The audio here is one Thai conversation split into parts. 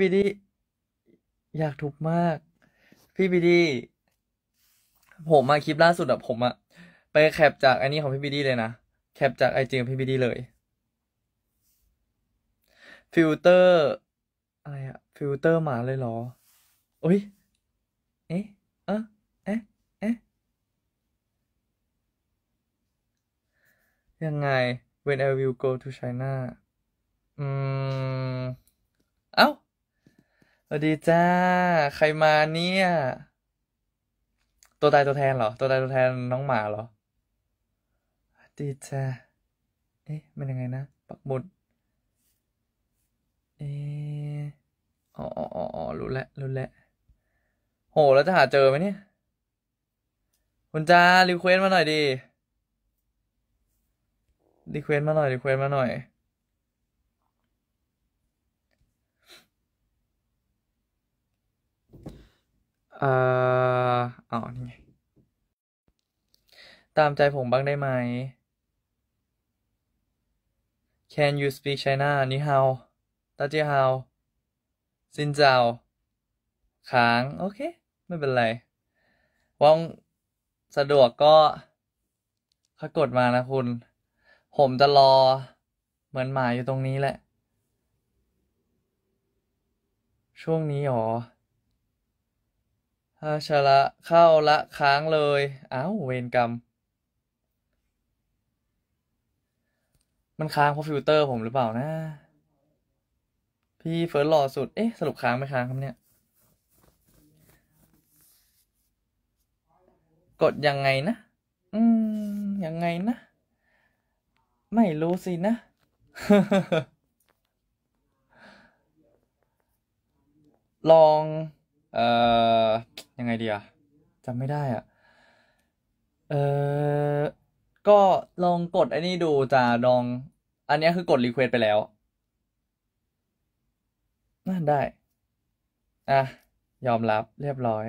พี่บีดีอยากทุกมาก พี่บีดีผมมาคลิปล่าสุดอะผมอะไปแคปจากอันนี้ของพี่บีดีเลยนะ แคปจากไอจีของพี่บีดีเลย ฟิลเตอร์ อะไรอะฟิลเตอร์หมาเลยเหรอโอ้ยเอเอ๊ะเอ๊ะ เอ๊ะ ยังไง when I will go to China อืมวัสดีจ้า ใครมาเนี่ย ตัวตายตัวแทนเหรอ ตัวตายตัวแทนน้องหมาเหรอสวัสดีจ้าเอ๊ะมันยังไงนะปักหมุดเอ๊อ๋ออ๋ออ๋อรู้แล้วรู้แล้วโหแล้วจะหาเจอไหมเนี่ยคุณจ้ารีเควสมาหน่อยดีรีเควสมาหน่อย รีเควสมาหน่อยเอ่ออ๋อนี่ไง ตามใจผมบ้างได้ไหม Can you speak China นี่ฮาวตาเจียฮาวซินเจ้าค้างโอเค ไม่เป็นไร ว่องสะดวกก็ขกดมานะคุณ ผมจะรอเหมือนหมาอยู่ตรงนี้แหละ ช่วงนี้หรออาชะละเข้าละค้างเลยอ้าวเวรกรรม มันค้างเพราะฟิลเตอร์ผมหรือ เปล่า นะ พี่ เฟิร์สหล่อ สุดเอ๊ะสรุปค้างไม่ค้างครับเนี่ยกด ยัง ไงนะ อืม ยัง ไงนะ ไม่รู้สิ นะ ลองเอ่อยังไงเดียจำไม่ได้อะเออก็ลองกดไอ้นี่ดูจะลอง อันนี้คือกดรีเควสไปแล้วน่าได้ อ่ะ ยอมรับเรียบร้อย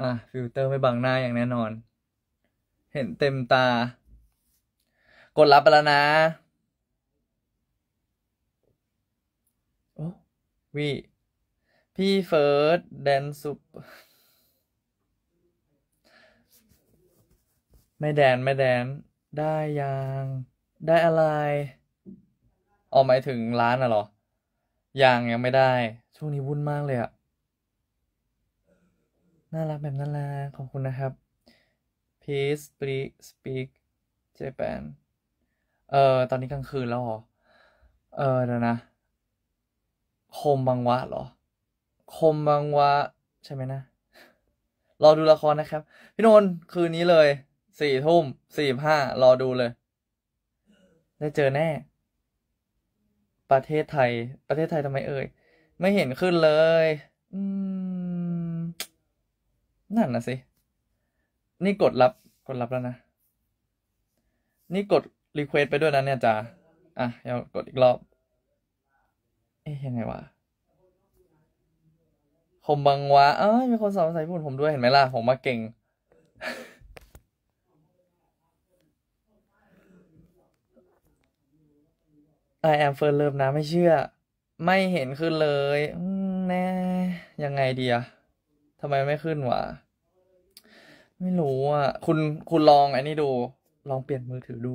อ่ะ ฟิลเตอร์ไม่บังหน้าอย่างแน่นอน เห็นเต็มตา กดรับไปแล้วนะว่พี่เฟิร์สแดนซุป ไม่แดน ไม่แดน ได้ยัง ได้อะไร ออกหมายถึงร้านอะหรอ ยังยังไม่ได้ ช่วงนี้วุ่นมากเลยอะน่ารักแบบน่ารักขอบคุณนะครับ please speak speak Japan เออตอนนี้กลางคืนแล้วหรอ เออเดี๋ยวนะคมบางวะเหรอ คมบางวะใช่ไหมนะ รอ ดูละครนะครับ พี่นนท์คืนนี้เลยสี่ทุ่มสี่ห้ารอดูเลย ได้ เจอแน่ ประเทศไทย ประเทศไทยทำไมเอ่ยไม่เห็นขึ้น เลยนั่นนะสิ นี่กดรับ กดรับแล้วนะ นี่กดรีเควสไปด้วยนะ เนี่ยจ้าอ่ะเดี๋ยวกดอีกรอบเอ๊ะยังไงวะผมบังวะเอ้ย มีคนสอนภาษาญี่ปุ่นผมด้วยเห็นไหมล่ะ ผมมาเก่งไอแอมเฟิร์นเลิฟนะไม่เชื่อ ไม่เห็นขึ้นเลยแน่ ยังไงดีอะทำไมไม่ขึ้นวะ ไม่รู้อ่ะ คุณคุณลองไอันี้ดูลองเปลี่ยนมือถือดู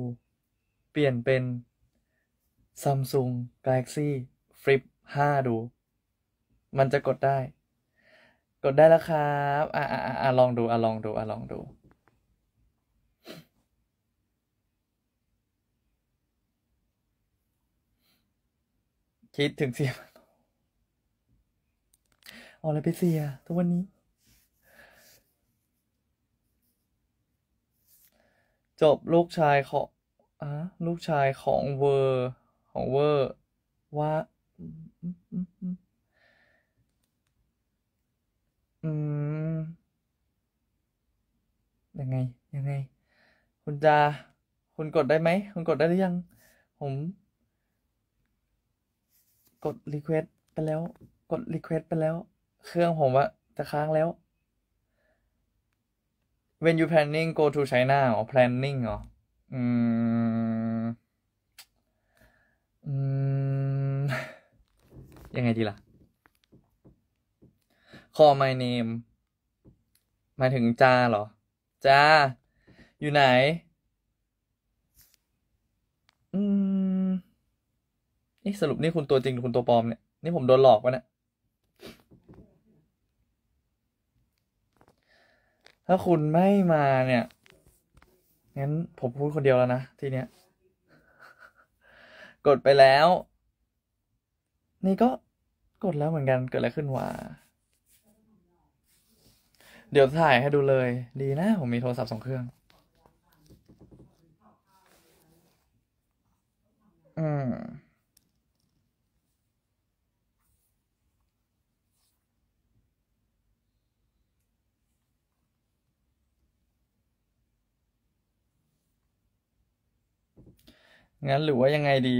เปลี่ยนเป็น Samsung Galaxy ฟลิปห้าดู มันจะกดได้ กดได้แล้วครับ อ่าอ่าอ่าลองดู อ่าลองดู อ่าลองดู คิดถึงเสียอะไรไปเสีย ทุกวันนี้ จบลูกชายของอ่ะลูกชายของเวอร์ ของเวอร์ ว่าอืม ยังไง ยังไง คุณจะ คุณกดได้ไหม คุณกดได้หรือยัง ผม กดรีเควสไปแล้ว กดรีเควสไปแล้ว เครื่องผมอะจะค้างแล้ว when you planning go to China อ๋อ planning อ๋ออืมยังไงดีล่ะ call my name หมายถึงจ้าเหรอ จ้า อยู่ไหน อืม นี่สรุปนี่คุณตัวจริงหรือคุณตัวปลอมเนี่ย นี่ผมโดนหลอกวะเนี่ย ถ้าคุณไม่มาเนี่ย งั้นผมพูดคนเดียวแล้วนะทีเนี้ย กดไปแล้วนี่ก็กดแล้วเหมือนกันเกิดอะไรขึ้นวะเดี๋ยวถ่ายให้ดูเลย ดีนะ ผมมีโทรศัพท์สองเครื่อง อืม งั้นหรือว่ายังไงดี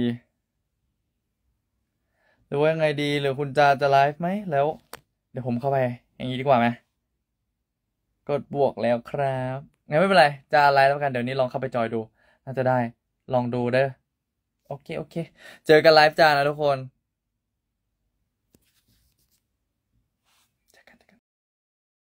รือว่ายังไงดีหรือคุณจาจะไลฟ์ไหม แล้วเดี๋ยวผมเข้าไปอย่างนี้ดีกว่าไหมกดบวกแล้วครับงั้นไม่เป็นไร จาไลฟ์แล้วกันเดี๋ยวนี้ลองเข้าไปจอยดู น่าจะได้ ลองดูเด้อโอเค โอเค เจอกันไลฟ์จานะทุกคน